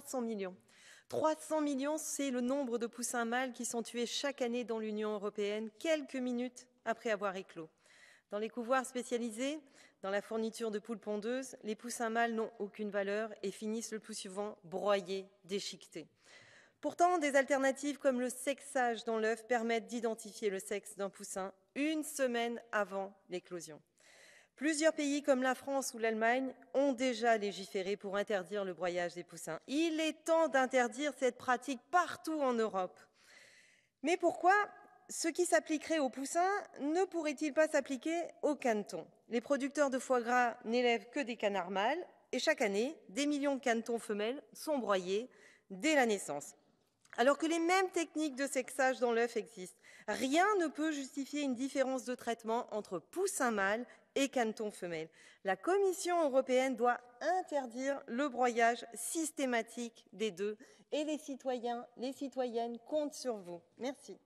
300 millions. 300 millions, c'est le nombre de poussins mâles qui sont tués chaque année dans l'Union européenne, quelques minutes après avoir éclos. Dans les couvoirs spécialisés, dans la fourniture de poules pondeuses, les poussins mâles n'ont aucune valeur et finissent le plus souvent broyés, déchiquetés. Pourtant, des alternatives comme le sexage dans l'œuf permettent d'identifier le sexe d'un poussin une semaine avant l'éclosion. Plusieurs pays comme la France ou l'Allemagne ont déjà légiféré pour interdire le broyage des poussins. Il est temps d'interdire cette pratique partout en Europe. Mais pourquoi ce qui s'appliquerait aux poussins ne pourrait-il pas s'appliquer aux canetons Les producteurs de foie gras n'élèvent que des canards mâles et chaque année, des millions de canetons femelles sont broyés dès la naissance. Alors que les mêmes techniques de sexage dans l'œuf existent, rien ne peut justifier une différence de traitement entre poussin mâle et caneton femelle. La Commission européenne doit interdire le broyage systématique des deux et les citoyens, les citoyennes comptent sur vous. Merci.